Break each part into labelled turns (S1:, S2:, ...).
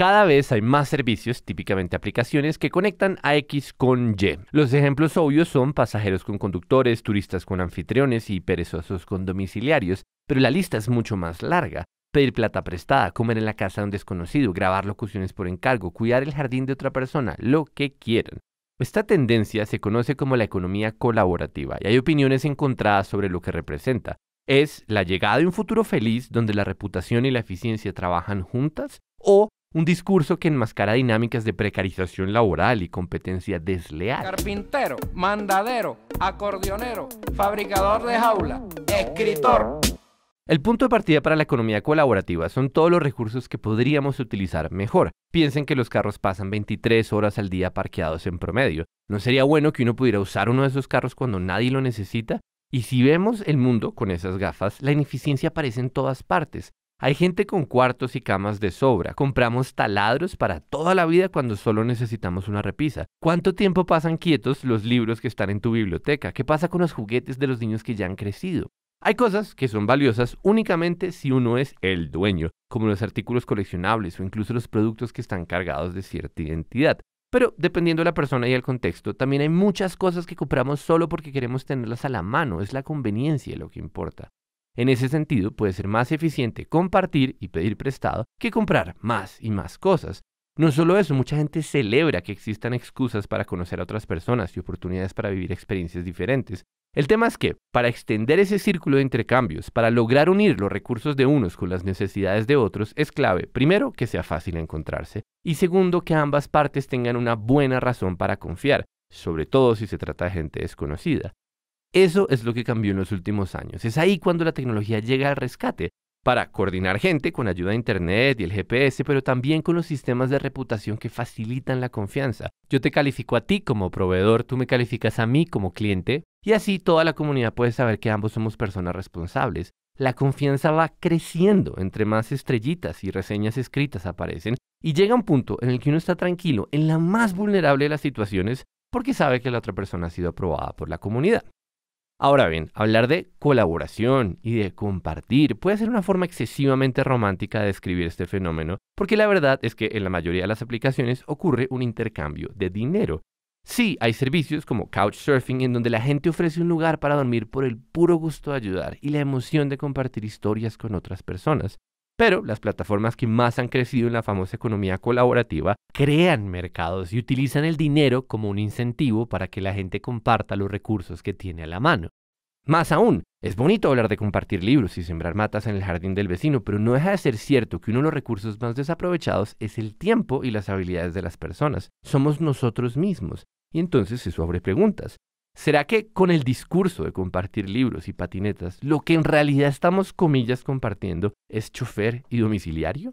S1: Cada vez hay más servicios, típicamente aplicaciones, que conectan a X con Y. Los ejemplos obvios son pasajeros con conductores, turistas con anfitriones y perezosos con domiciliarios, pero la lista es mucho más larga. Pedir plata prestada, comer en la casa de un desconocido, grabar locuciones por encargo, cuidar el jardín de otra persona, lo que quieran. Esta tendencia se conoce como la economía colaborativa y hay opiniones encontradas sobre lo que representa. ¿Es la llegada de un futuro feliz donde la reputación y la eficiencia trabajan juntas? ¿O un discurso que enmascara dinámicas de precarización laboral y competencia desleal. Carpintero, mandadero, acordeonero, fabricador de jaula, escritor. El punto de partida para la economía colaborativa son todos los recursos que podríamos utilizar mejor. Piensen que los carros pasan 23 horas al día parqueados en promedio. ¿No sería bueno que uno pudiera usar uno de esos carros cuando nadie lo necesita? Y si vemos el mundo con esas gafas, la ineficiencia aparece en todas partes. Hay gente con cuartos y camas de sobra. Compramos taladros para toda la vida cuando solo necesitamos una repisa. ¿Cuánto tiempo pasan quietos los libros que están en tu biblioteca? ¿Qué pasa con los juguetes de los niños que ya han crecido? Hay cosas que son valiosas únicamente si uno es el dueño, como los artículos coleccionables o incluso los productos que están cargados de cierta identidad. Pero dependiendo de la persona y el contexto, también hay muchas cosas que compramos solo porque queremos tenerlas a la mano, es la conveniencia lo que importa. En ese sentido, puede ser más eficiente compartir y pedir prestado que comprar más y más cosas. No solo eso, mucha gente celebra que existan excusas para conocer a otras personas y oportunidades para vivir experiencias diferentes. El tema es que, para extender ese círculo de intercambios, para lograr unir los recursos de unos con las necesidades de otros, es clave, primero, que sea fácil encontrarse, y segundo, que ambas partes tengan una buena razón para confiar, sobre todo si se trata de gente desconocida. Eso es lo que cambió en los últimos años. Es ahí cuando la tecnología llega al rescate para coordinar gente con ayuda de Internet y el GPS, pero también con los sistemas de reputación que facilitan la confianza. Yo te califico a ti como proveedor, tú me calificas a mí como cliente, y así toda la comunidad puede saber que ambos somos personas responsables. La confianza va creciendo entre más estrellitas y reseñas escritas aparecen, y llega un punto en el que uno está tranquilo en la más vulnerable de las situaciones porque sabe que la otra persona ha sido aprobada por la comunidad. Ahora bien, hablar de colaboración y de compartir puede ser una forma excesivamente romántica de describir este fenómeno, porque la verdad es que en la mayoría de las aplicaciones ocurre un intercambio de dinero. Sí, hay servicios como Couchsurfing en donde la gente ofrece un lugar para dormir por el puro gusto de ayudar y la emoción de compartir historias con otras personas. Pero las plataformas que más han crecido en la famosa economía colaborativa crean mercados y utilizan el dinero como un incentivo para que la gente comparta los recursos que tiene a la mano. Más aún, es bonito hablar de compartir libros y sembrar matas en el jardín del vecino, pero no deja de ser cierto que uno de los recursos más desaprovechados es el tiempo y las habilidades de las personas. Somos nosotros mismos. Y entonces se sobre preguntas. ¿Será que con el discurso de compartir libros y patinetas, lo que en realidad estamos comillas compartiendo es chofer y domiciliario?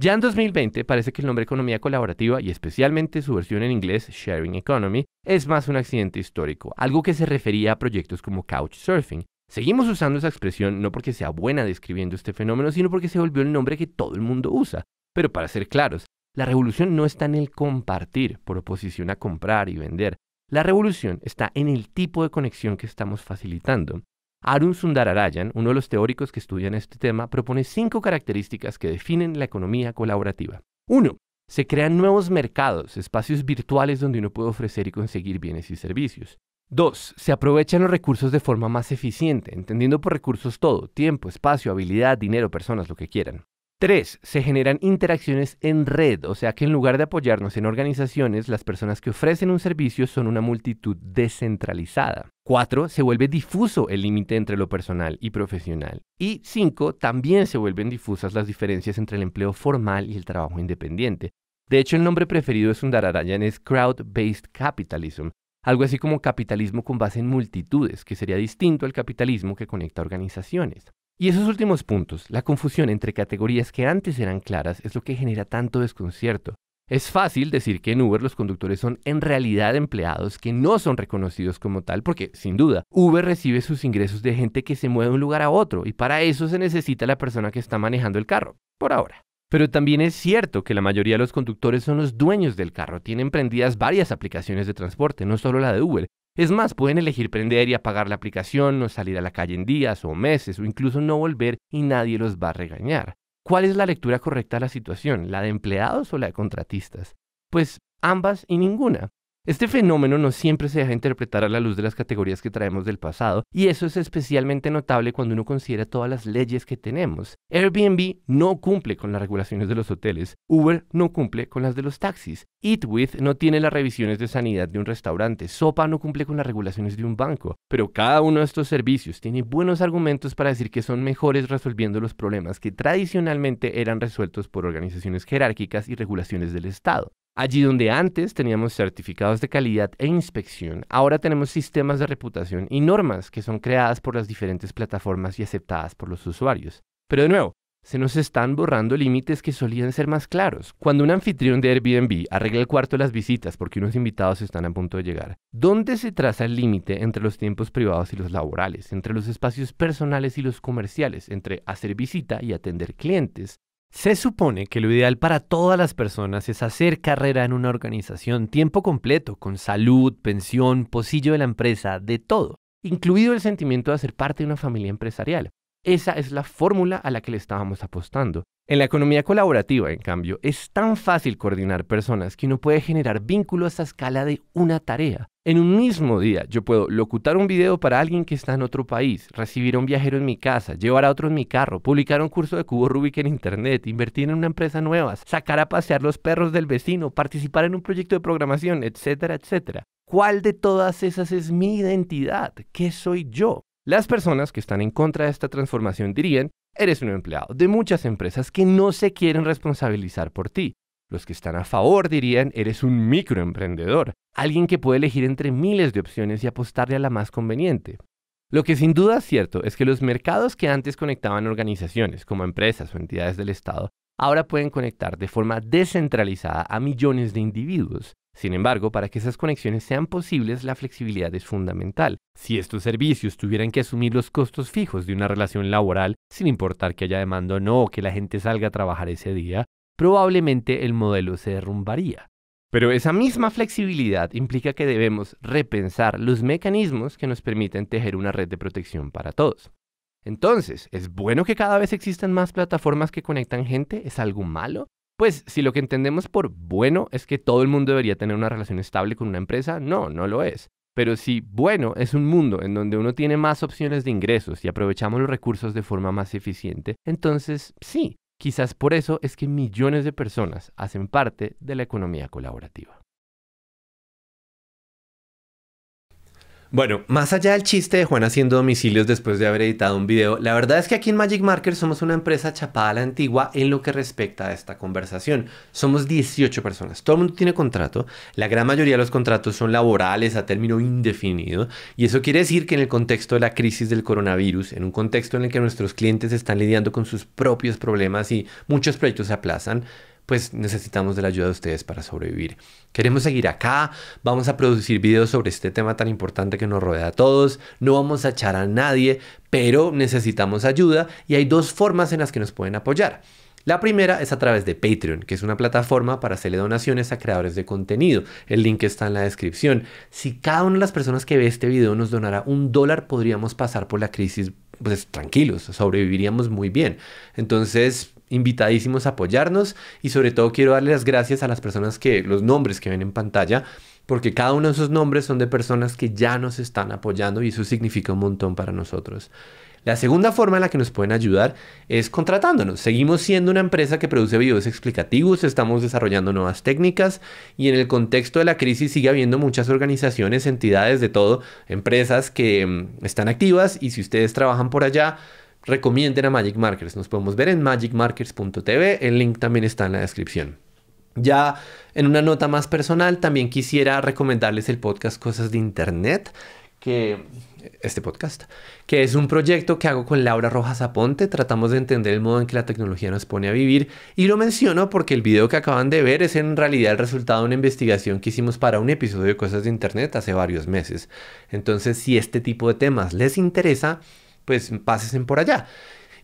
S1: Ya en 2020 parece que el nombre economía colaborativa y especialmente su versión en inglés Sharing Economy es más un accidente histórico, algo que se refería a proyectos como couchsurfing. Seguimos usando esa expresión no porque sea buena describiendo este fenómeno, sino porque se volvió el nombre que todo el mundo usa. Pero para ser claros, la revolución no está en el compartir por oposición a comprar y vender, la revolución está en el tipo de conexión que estamos facilitando. Arun Sundararajan, uno de los teóricos que estudian este tema, propone cinco características que definen la economía colaborativa. 1. Se crean nuevos mercados, espacios virtuales donde uno puede ofrecer y conseguir bienes y servicios. 2. Se aprovechan los recursos de forma más eficiente, entendiendo por recursos todo, tiempo, espacio, habilidad, dinero, personas, lo que quieran. Tres, se generan interacciones en red, o sea que en lugar de apoyarnos en organizaciones, las personas que ofrecen un servicio son una multitud descentralizada. Cuatro, se vuelve difuso el límite entre lo personal y profesional. Y cinco, también se vuelven difusas las diferencias entre el empleo formal y el trabajo independiente. De hecho, el nombre preferido de Sundar Arayan es Crowd-Based Capitalism, algo así como capitalismo con base en multitudes, que sería distinto al capitalismo que conecta organizaciones. Y esos últimos puntos, la confusión entre categorías que antes eran claras, es lo que genera tanto desconcierto. Es fácil decir que en Uber los conductores son en realidad empleados que no son reconocidos como tal porque, sin duda, Uber recibe sus ingresos de gente que se mueve de un lugar a otro y para eso se necesita la persona que está manejando el carro, por ahora. Pero también es cierto que la mayoría de los conductores son los dueños del carro, tienen prendidas varias aplicaciones de transporte, no solo la de Uber, es más, pueden elegir prender y apagar la aplicación, no salir a la calle en días o meses, o incluso no volver y nadie los va a regañar. ¿Cuál es la lectura correcta de la situación? ¿La de empleados o la de contratistas? Pues ambas y ninguna. Este fenómeno no siempre se deja interpretar a la luz de las categorías que traemos del pasado, y eso es especialmente notable cuando uno considera todas las leyes que tenemos. Airbnb no cumple con las regulaciones de los hoteles, Uber no cumple con las de los taxis, EatWith no tiene las revisiones de sanidad de un restaurante, Sopa no cumple con las regulaciones de un banco, pero cada uno de estos servicios tiene buenos argumentos para decir que son mejores resolviendo los problemas que tradicionalmente eran resueltos por organizaciones jerárquicas y regulaciones del Estado. Allí donde antes teníamos certificados de calidad e inspección, ahora tenemos sistemas de reputación y normas que son creadas por las diferentes plataformas y aceptadas por los usuarios. Pero de nuevo, se nos están borrando límites que solían ser más claros. Cuando un anfitrión de Airbnb arregla el cuarto de las visitas porque unos invitados están a punto de llegar, ¿dónde se traza el límite entre los tiempos privados y los laborales, entre los espacios personales y los comerciales, entre hacer visita y atender clientes? Se supone que lo ideal para todas las personas es hacer carrera en una organización tiempo completo, con salud, pensión, pocillo de la empresa, de todo, incluido el sentimiento de ser parte de una familia empresarial. Esa es la fórmula a la que le estábamos apostando. En la economía colaborativa, en cambio, es tan fácil coordinar personas que uno puede generar vínculos a escala de una tarea. En un mismo día, yo puedo locutar un video para alguien que está en otro país, recibir a un viajero en mi casa, llevar a otro en mi carro, publicar un curso de cubo Rubik en internet, invertir en una empresa nueva, sacar a pasear los perros del vecino, participar en un proyecto de programación, etcétera, etcétera. ¿Cuál de todas esas es mi identidad? ¿Qué soy yo? Las personas que están en contra de esta transformación dirían eres un empleado de muchas empresas que no se quieren responsabilizar por ti. Los que están a favor dirían, eres un microemprendedor, alguien que puede elegir entre miles de opciones y apostarle a la más conveniente. Lo que sin duda es cierto es que los mercados que antes conectaban organizaciones como empresas o entidades del Estado, ahora pueden conectar de forma descentralizada a millones de individuos. Sin embargo, para que esas conexiones sean posibles, la flexibilidad es fundamental. Si estos servicios tuvieran que asumir los costos fijos de una relación laboral, sin importar que haya demanda o no, o que la gente salga a trabajar ese día, probablemente el modelo se derrumbaría. Pero esa misma flexibilidad implica que debemos repensar los mecanismos que nos permiten tejer una red de protección para todos. Entonces, ¿es bueno que cada vez existan más plataformas que conectan gente? ¿Es algo malo? Pues si lo que entendemos por bueno es que todo el mundo debería tener una relación estable con una empresa, no, no lo es. Pero si bueno es un mundo en donde uno tiene más opciones de ingresos y aprovechamos los recursos de forma más eficiente, entonces sí, quizás por eso es que millones de personas hacen parte de la economía colaborativa. Bueno, más allá del chiste de Juan haciendo domicilios después de haber editado un video, la verdad es que aquí en Magic Marker somos una empresa chapada a la antigua en lo que respecta a esta conversación. Somos 18 personas, todo el mundo tiene contrato, la gran mayoría de los contratos son laborales a término indefinido, y eso quiere decir que en el contexto de la crisis del coronavirus, en un contexto en el que nuestros clientes están lidiando con sus propios problemas y muchos proyectos se aplazan, pues necesitamos de la ayuda de ustedes para sobrevivir. Queremos seguir acá, vamos a producir videos sobre este tema tan importante que nos rodea a todos, no vamos a echar a nadie, pero necesitamos ayuda y hay dos formas en las que nos pueden apoyar. La primera es a través de Patreon, que es una plataforma para hacerle donaciones a creadores de contenido. El link está en la descripción. Si cada una de las personas que ve este video nos donara un dólar, podríamos pasar por la crisis pues tranquilos, sobreviviríamos muy bien. Entonces, invitadísimos a apoyarnos y sobre todo quiero darle las gracias a las personas que, los nombres que ven en pantalla, porque cada uno de esos nombres son de personas que ya nos están apoyando y eso significa un montón para nosotros. La segunda forma en la que nos pueden ayudar es contratándonos. Seguimos siendo una empresa que produce videos explicativos, estamos desarrollando nuevas técnicas y en el contexto de la crisis sigue habiendo muchas organizaciones, entidades de todo, empresas que mm, están activas y si ustedes trabajan por allá, recomienden a Magic Markers. Nos podemos ver en magicmarkers.tv, el link también está en la descripción. Ya en una nota más personal, también quisiera recomendarles el podcast Cosas de Internet, que este podcast, que es un proyecto que hago con Laura Rojas Aponte. Tratamos de entender el modo en que la tecnología nos pone a vivir y lo menciono porque el video que acaban de ver es en realidad el resultado de una investigación que hicimos para un episodio de Cosas de Internet hace varios meses. Entonces, si este tipo de temas les interesa, pues pásense por allá.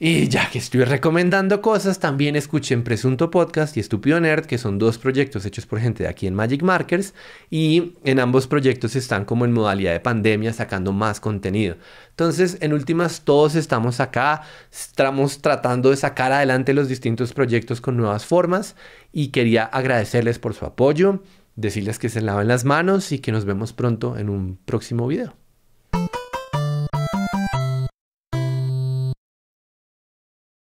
S1: Y ya que estoy recomendando cosas, también escuchen Presunto Podcast y Estúpido Nerd, que son dos proyectos hechos por gente de aquí en Magic Markers. Y en ambos proyectos están como en modalidad de pandemia sacando más contenido. Entonces, en últimas, todos estamos acá, estamos tratando de sacar adelante los distintos proyectos con nuevas formas. Y quería agradecerles por su apoyo, decirles que se laven las manos y que nos vemos pronto en un próximo video.